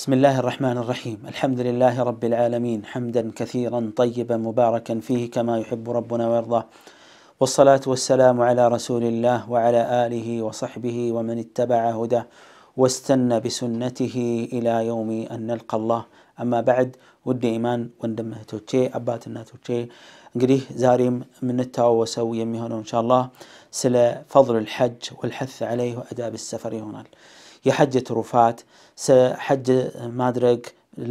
بسم الله الرحمن الرحيم الحمد لله رب العالمين حمدا كثيرا طيبا مباركا فيه كما يحب ربنا ويرضاه والصلاة والسلام على رسول الله وعلى آله وصحبه ومن اتبع هداه واستنى بسنته إلى يوم أن نلقى الله أما بعد ودي إيمان وندمه توتشي أباتنا توتشي እንግዲህ ዛሬም የምንተዋወሰው إن شاء الله سلا فضل الحج والحث عليه وأداب السفر هناك የሐጀት ሩፋት ሐጅ ማድረግ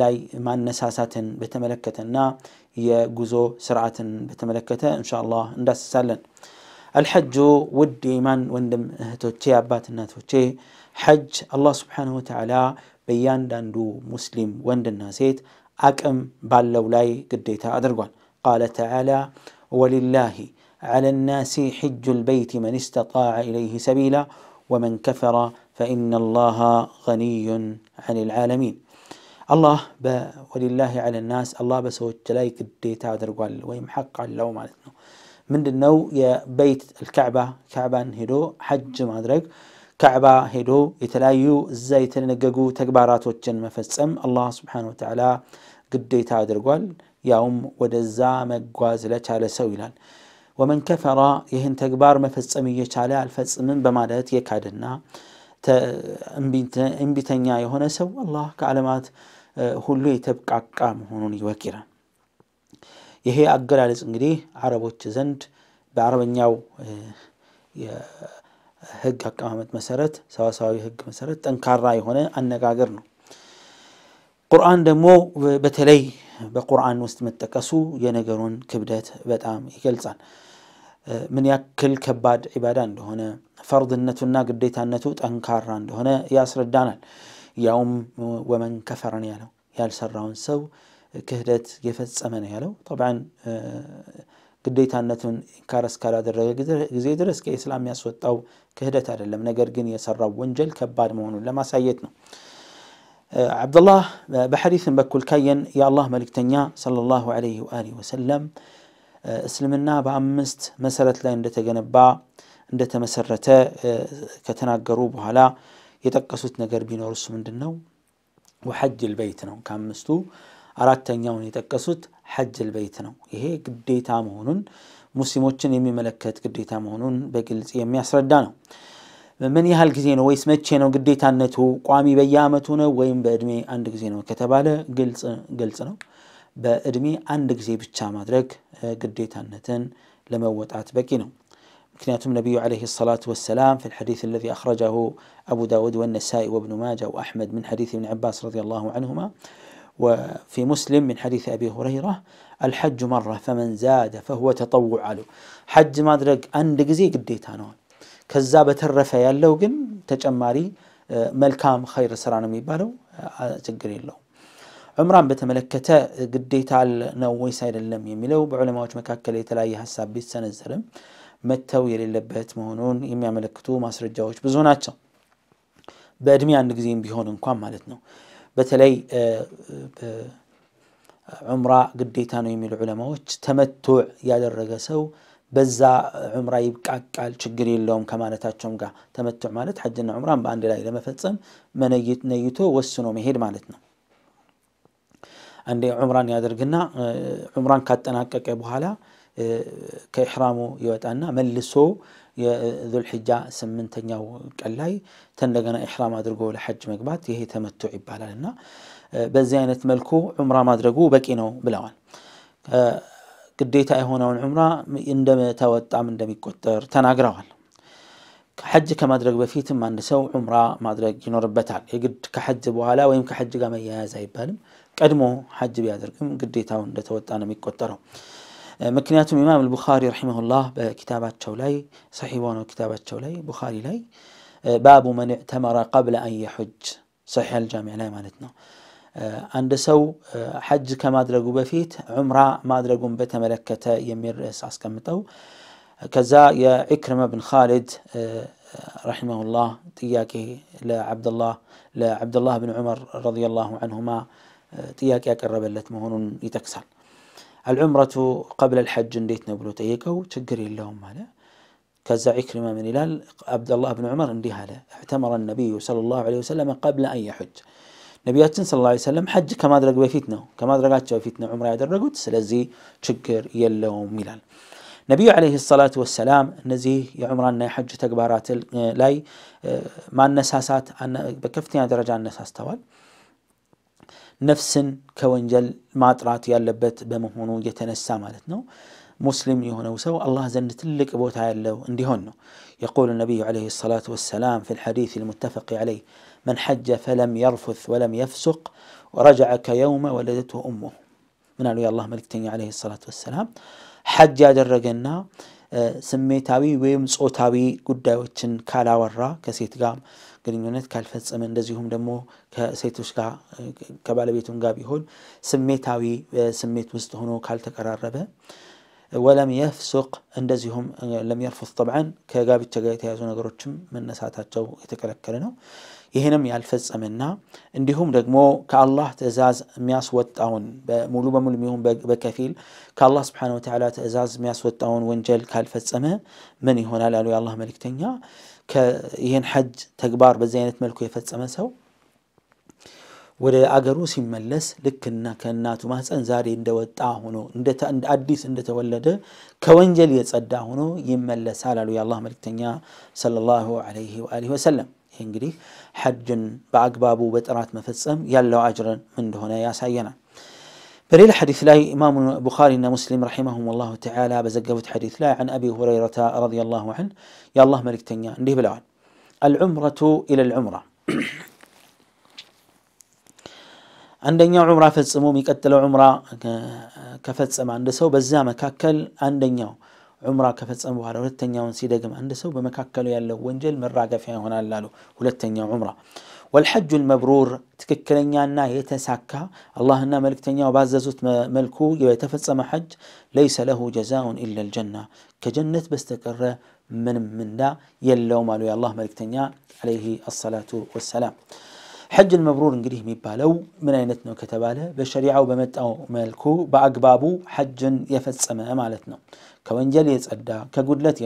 ላይ ማነሳሳትን በተመለከተና የጉዞ ስርዓትን በተመለከተ እንሻ አላህ እንዳስሳለን። አልሐጁ ውድ የኢማን ወንድም እህቶቼ፣ አባት እናቶቼ፣ ሐጅ አላህ ስብሓነሁ ወተዓላ በእያንዳንዱ ሙስሊም ወንድና ሴት አቅም ባለው ላይ ግዴታ አድርጓል። ቃለ ተዓላ ወሊላሂ ዐለ ናሲ ሐጁል በይቲ መን እስተጣዐ ኢለይህ ሰቢላ ወመን ከፈረ فإن الله غني عن العالمين الله ب ولله على الناس الله بس هو تلاي كديتا درقال ويم حق على اللوم من النو يا بيت الكعبة كعبة هدو حج ما درق كعبة هدو يتلايو ازاي تنققو تكبارات وجن مفسم الله سبحانه وتعالى قديتا درقال يوم ودزا مقواز على سويلا ومن كفر يهن تكبار مفسمي يتالى الفسم من بمالات يكادنا እንቢተኛ የሆነ ሰው አላህ ከዓለማት ሁሉ የተብቃቃ መሆኑን ይወቅ ይሄ አገላለጽ እንግዲህ አረቦች ዘንድ በአረበኛው የህግ አቀማመጥ መሰረት ሰዋሰዋዊ ህግ መሰረት ጠንካራ የሆነ አነጋገር ነው። ቁርአን ደግሞ በተለይ በቁርአን ውስጥ መጠቀሱ የነገሩን ክብደት በጣም ይገልጻል። ምን ያክል ከባድ ዒባዳ እንደሆነ فرض النتو الناق ديتا النتو تنكار هنا ياسر الدانا يوم ومن كفرني يالو يال سراون سو كهدت يفتس أمان يالو طبعا قديتا النتو انكار اسكالا درق قزي درس كي اسلام ياسود او كهدت على لما نقر قني يسرى ونجل كبار مونو لما سايتنا عبد الله بحريث بكل كين يا الله ملك تنيا صلى الله عليه وآله وسلم اسلمنا بأمست مسألة لين لتقنبا እንደተመሰረተ ከተናገሩ በኋላ የጠቀሱት ነገር ቢኖር እሱ ምንድን ነው? ወሐጅ በይት ነው። ከአምስቱ አራተኛውን የጠቀሱት ሐጅ ልበይት ነው። ይሄ ግዴታ መሆኑን ሙስሊሞችን የሚመለከት ግዴታ መሆኑን በግልጽ የሚያስረዳ ነው። ምን ያህል ጊዜ ነው ወይስ መቼ ነው ግዴታነቱ? ቋሚ በየአመቱ ነው ወይም በእድሜ አንድ ጊዜ ነው ከተባለ ግልጽ ነው። በእድሜ አንድ ጊዜ ብቻ ማድረግ ግዴታነትን ለመወጣት በቂ ነው። كنيته النبي عليه الصلاة والسلام في الحديث الذي أخرجه أبو داود والنسائي وابن ماجة وأحمد من حديث ابن عباس رضي الله عنهما وفي مسلم من حديث أبي هريرة الحج مرة فمن زاد فهو تطوع له حج ما أدرك عندك زي قديت أنا كذابة الرفا يلوقن تجماري ملكام خير سرانا ميبالو تقري له عمران بتملكتا قديت على نووي سايد اللم يميلو بعلمات وجمكاك اللي تلاقي حساب بيت መተው የሌለበት መሆኑን የሚያመለክቱ ማስረጃዎች ብዙ ናቸው። በእድሜ አንድ ጊዜም ቢሆን እንኳን ማለት ነው። በተለይ ዑምራ ግዴታ ነው የሚሉ ዑለማዎች ተመቱዕ ያደረገ ሰው በዛ ዑምራ ይብቃቃል ችግር የለውም ከማለታቸውም ጋር ተመቱዕ ማለት ሐጅና ዑምራን በአንድ ላይ ለመፈጸም ነይቶ ወስኖ መሄድ ማለት ነው። አንዴ ዑምራን ያደርግና ዑምራን ካጠናቀቀ በኋላ ከኢሕራሙ ይወጣና መልሶ የዙልሕጃ ስምንተኛው ቀን ላይ ተንደገና ኢሕራም አድርጎ ለሐጅ መግባት ይሄ ተመቶ ይባላል እና በዚህ አይነት መልኩ ዑምራ ማድረጉ በቂ ነው ብለዋል። ግዴታ የሆነውን ዑምራ እንደተወጣም እንደሚቆጠር ተናግረዋል። ሐጅ ከማድረግ በፊትም አንድ ሰው ዑምራ ማድረግ ይኖርበታል። የግድ ከሐጅ በኋላ ወይም ከሐጅ ጋር መያያዝ አይባልም። ቀድሞ ሐጅ ቢያደርግም ግዴታው እንደተወጣ ነው የሚቆጠረው። مكنياتهم إمام البخاري رحمه الله بكتابات شولي صحيحون وكتابات شولي بخاري لي باب من اعتمر قبل أن يحج صحيح الجامع لا مالتنا عند سو حج كما درقوا بفيت عمراء ما درقوا بتملكته يمير رئيس عسكمتو كذا يا إكرمة بن خالد رحمه الله تياكي لعبد الله لعبد الله بن عمر رضي الله عنهما تياكي أقرب لتمهون يتكسر العمرة قبل الحج نديت نبلو تيكو تقري اللهم على كزا عكرمة من إلال عبد الله بن عمر اندي على اعتمر النبي صلى الله عليه وسلم قبل أن يحج نبيات صلى الله عليه وسلم حج كما درق بفتنا كما درقات وفتنا عمره يدرقوت سلزي تشكر يلو ميلان نبي عليه الصلاة والسلام نزيه يا عمران حج تقبارات آه، لاي آه، ما النساسات بكفتنا درجة النساس طوال ነፍስን ከወንጀል ማጥራት ያለበት በመሆኑ የተነሳ ማለት ነው ሙስሊም የሆነው ሰው አላህ ዘንድ ትልቅ ቦታ ያለው እንዲሆን ነው يقول النبي عليه الصلاة والسلام في الحديث المتفق عليه من حج فلم يرفث ولم يفسق ورجع كيوم ولدته أمه من قالوا يا الله ملكتني عليه الصلاة والسلام حج يا درجنا ስሜታዊ ወይም ጾታዊ ጉዳዮችን ካላወራ ከሴት ጋር ግንኙነት ካልፈጸመ እንደዚሁም ደግሞ ከሴቶች ጋር ከባለቤቱን ጋር ቢሆን ስሜታዊ ስሜት ውስጥ ሆኖ ካልተቀራረበ ወለም የፍሱቅ እንደዚሁም ለም የርፉስ ጠብዓን ከጋብቻ ጋር የተያዙ ነገሮችም መነሳታቸው የተከለከለ ነው። ይህንም ያልፈጸመና እንዲሁም ደግሞ ከአላህ ትእዛዝ የሚያስወጣውን ሙሉ በሙሉ የሚሆን በከፊል ከአላህ ስብሓነ ወተዓላ ትእዛዝ የሚያስወጣውን ወንጀል ካልፈጸመ ምን ይሆናል አሉ የአላህ መልእክተኛ። ይህን ሐጅ ተግባር በዚህ አይነት መልኩ የፈጸመ ሰው ወደ አገሩ ሲመለስ ልክና ከእናቱ ማህፀን ዛሬ እንደወጣ ሆኖ አዲስ እንደተወለደ ከወንጀል የጸዳ ሆኖ ይመለሳል አሉ የአላህ መልእክተኛ ሰለላሁ ዐለይሂ ወአሊሂ ወሰለም። እንግዲህ ሐጅን በአግባቡ በጥራት መፈጸም ያለው አጅርን እንደሆነ ያሳየናል فليل حديث لا إمام بخاري مسلم رحمهم الله تعالى بزقبت حديث لا عن أبي هريرة رضي الله عنه يا الله ملك تنيا عنده العمرة إلى العمرة عندنا عمرة فتصمو ميكتل عمرة كفتسم عند سو بزامة كاكل عندنا ዑምራ ከፈጸመ በኋላ ሁለተኛውን ሲደግም አንድ ሰው በመካከሉ ያለው ወንጀል መራገፊያ ይሆናል አሉ። ሁለተኛው ዑምራ ወልሐጁ ልመብሩር ትክክለኛና የተሳካ አላህና መልእክተኛው ባዘዙት መልኩ የተፈጸመ ሐጅ ለይሰ ለሁ ጀዛኡን ኢላ ልጀና ከጀነት በስተቀረ ምንም ምንዳ የለውም አሉ የአላህ መልእክተኛ ዓለይህ አሰላቱ ወሰላም። حج المبرور انقريه ميبالو من اينت نو كتباله بشريعه وبمت او ملكو باقبابو حج يفتسما مالتنو كونجل يتصدى كقدلت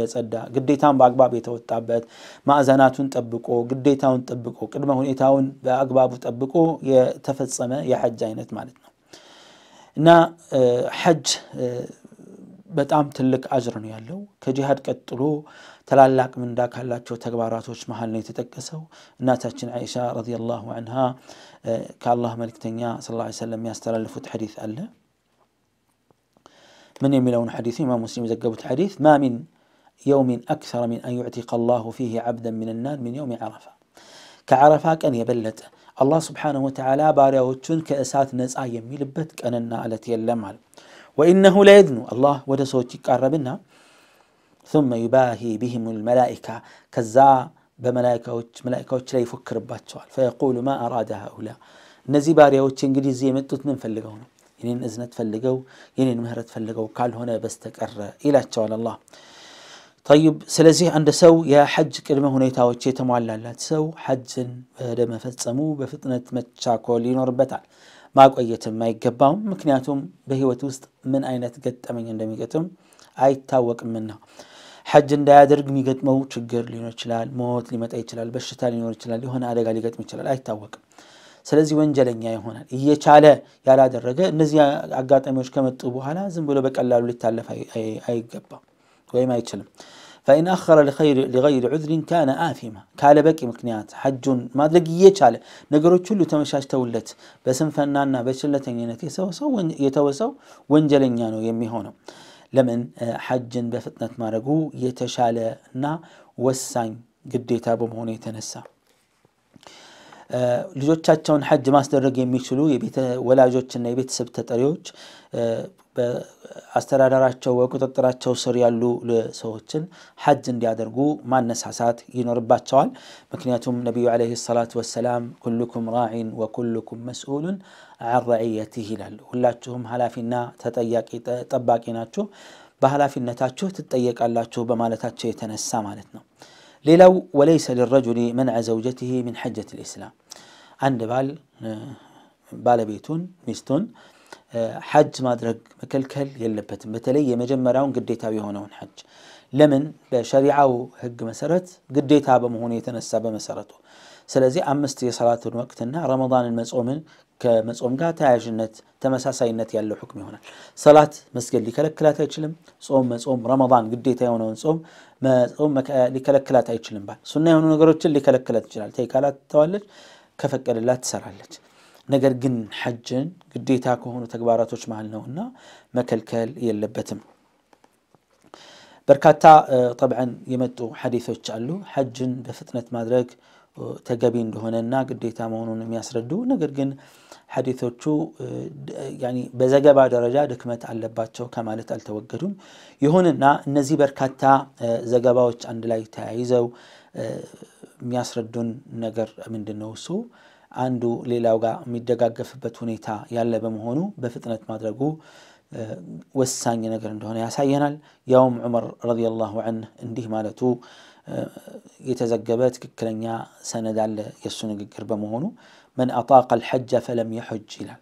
يتصدى قديتان باقباب يتوطابت ما ازاناتون تبقو قديتان تبقو قدما هون ايتاون باقبابو تبقو يتفتسما يحج اينت مالتنو نا اه، حج بتعم تلك اجرن يالو كجهاد كتلو ታላላቅ ምንዳ ካላቸው ተግባራቶች መሀል ነው የተጠቀሰው። እናታችን አይሻ ረዲየላሁ አንሃ ከአላህ መልክተኛ ሰለላሁ ዐለይሂ ወሰለም ያስተላለፉት ሐዲስ አለ። من يميلون حديث إمام مسلم زقبت حديث ما من يوم أكثر من أن يعتق الله فيه عبدا من النار من يوم عرفة كعرفة كان يبلت الله سبحانه وتعالى باريا وتشن كأسات نزع يميل بت أننا التي يلمع وإنه لا يدنو الله ودسوتي أربنا ثم يباهي بهم الملائكة كزا بملائكة ملائكة وش لي يفكر باتشوال فيقول ما أراد هؤلاء نزي باريا وش إنجليزية متوت من فلقونه ينين إذن تفلقوا ينين مهرة تفلقوا يعني قال هنا بستكر إلى تشوال الله طيب سلزيه عند سو يا حج كلمة هنا يتاوش يتمعلا لا تسو حج لما فتسمو بفتنة متشاكو لينور بتعل ما قو ما يقباهم مكنياتهم بهي وتوست من أين تقد أمين عندما يقتم أي تاوك منها ሐጅ እንዳያደርግ የሚገጥመው ችግር ሊኖር ይችላል፣ ሞት ሊመጣ ይችላል፣ በሽታ ሊኖር ይችላል፣ የሆነ አደጋ ሊገጥም ይችላል፣ አይታወቅም። ስለዚህ ወንጀለኛ ይሆናል። እየቻለ ያላደረገ እነዚህ አጋጣሚዎች ከመጡ በኋላ ዝም ብሎ በቀላሉ ሊታለፍ አይገባም ወይም አይችልም። ፈኢን አኸረ ሊገይሪ ዑዝሪን ካነ አፊማ ካለ በቂ ምክንያት ሐጁን ማድረግ እየቻለ ነገሮች ሁሉ ተመቻችተውለት በስንፍናና በችለተኝነት የተወሰው ወንጀለኛ ነው የሚሆነው። ለምን ሐጅን በፍጥነት ማድረጉ የተሻለና ወሳኝ ግዴታ በመሆኑ የተነሳ ልጆቻቸውን ሐጅ ማስደረግ የሚችሉ የቤተ ወላጆችና የቤተሰብ ተጠሪዎች በአስተዳደራቸው በቁጥጥራቸው ስር ያሉ ሰዎችን ሐጅ እንዲያደርጉ ማነሳሳት ይኖርባቸዋል። ምክንያቱም ነቢዩ ዓለይሂ ሰላት ወሰላም ኩልኩም ራዒን ወኩልኩም መስኡሉን አረዕየት ረዕየቲህ ይላል። ሁላችሁም ሀላፊና ተጠያቂ ጠባቂ ናችሁ፣ በሀላፊነታችሁ ትጠየቃላችሁ በማለታቸው የተነሳ ማለት ነው። ሌላው ወለይሰ ሊረጁሊ መንዐ ዘውጀትህ ምን ሐጀት ልእስላም عند بال بالا بيتون ميستون حج ما درك مكلكل يلبت متلي مجمراون قديتا هونون حج لمن بشريعة وهج مسرت قديتا بمهون يتنسى بمسرته سلازي أمستي صلاة وقتنا رمضان المسؤوم كمسؤوم قاتا عجنت تمسا سينت يلو حكمي هنا صلاة مسجد لكلك لا تيشلم صوم مسؤوم رمضان قديتا هونون صوم مسؤوم لكلك لا تيشلم بعد سنة هنا نقرر تشل لكلك لا تيشلم تيكالات تولد ከፈቀደላት ትሰራለች። ነገር ግን ሐጅን ግዴታ ከሆኑ ተግባራቶች መሃል ነውና መከልከል የለበትም። በርካታ ጠብዐን የመጡ ሐዲቶች አሉ። ሐጅን በፍጥነት ማድረግ ተገቢ እንደሆነና ግዴታ መሆኑን የሚያስረዱ ነገር ግን ሐዲቶቹ በዘገባ ደረጃ ድክመት አለባቸው ከማለት አልተወገዱም። ይሁንና እነዚህ በርካታ ዘገባዎች አንድ ላይ ተያይዘው የሚያስረዱን ነገር ምንድን ነው እሱ አንዱ ሌላው ጋር የሚደጋገፍበት ሁኔታ ያለ በመሆኑ በፍጥነት ማድረጉ ወሳኝ ነገር እንደሆነ ያሳየናል። ያውም ዑመር ረዲየላሁ ዐንህ እንዲህ ማለቱ የተዘገበ ትክክለኛ ሰነድ አለ የእሱ ንግግር በመሆኑ መን አጣቀ አልሐጀ ፈለም የሑጅ ይላል።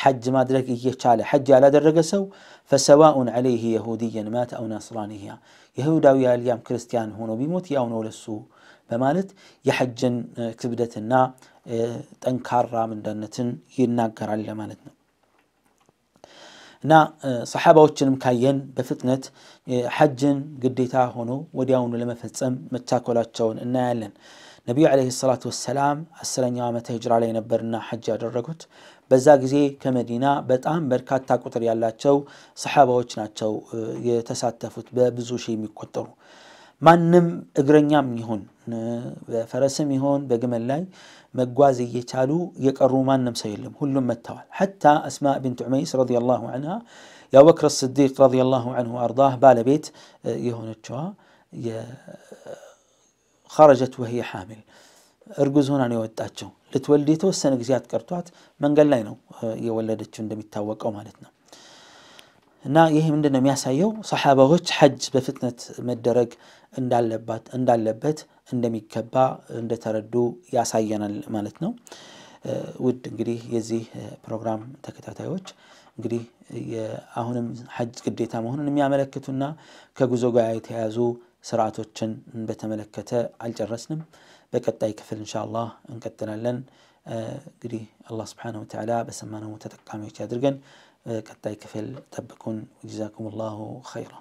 ሐጅ ማድረግ እየቻለ ሐጅ ያላደረገ ሰው ፈሰዋኡን ዐለይህ የሁድየን ማት አው ናስራንያ፣ ይሁዳዊ አልያም ክርስቲያን ሆኖ ቢሞት ያው ነው ለሱ በማለት የሐጅን ክብደትና ጠንካራ ምንዳነትን ይናገራል ለማለት ነው። እና ሰሓባዎችንም ካየን በፍጥነት ሐጅን ግዴታ ሆኖ ወዲያውኑ ለመፈጸም መቻኮላቸውን እናያለን። ነቢዩ ለ ሰላት ወሰላም አስረኛው ዓመተ ህጅራ ላይ ነበርና ሐጅ ያደረጉት። በዛ ጊዜ ከመዲና በጣም በርካታ ቁጥር ያላቸው ሰሓባዎች ናቸው የተሳተፉት፣ በብዙ ሺህ የሚቆጠሩ ማንም እግረኛም ይሁን فرسمي هون بجمل لاي مجوازي يتالو يك الرومان نم سيلم لما التوال حتى أسماء بنت عميس رضي الله عنها يا بكر الصديق رضي الله عنه وأرضاه بال بيت يهون التوا خرجت وهي حامل ارجوز هون يعني وتاتشو لتولدي توسن زياد كرتوات من قال لينو يولدت عندما او مالتنا نا يهي من دنا مياسايو صحابه حج بفتنه مدرج እንዳለባት እንዳለበት እንደሚገባ እንደተረዱ ያሳየናል ማለት ነው። ውድ እንግዲህ የዚህ ፕሮግራም ተከታታዮች እንግዲህ አሁንም ሐጅ ግዴታ መሆኑን የሚያመለክቱና ከጉዞ ጋር የተያያዙ ስርዓቶችን በተመለከተ አልጨረስንም። በቀጣይ ክፍል ኢንሻአላህ እንቀጥላለን። እንግዲህ አላ ስብን ወተዓላ በሰማነው ተጠቃሚዎች ያድርገን። ቀጣይ ክፍል ጠብቁን። ጀዛኩም ላሁ ኸይራ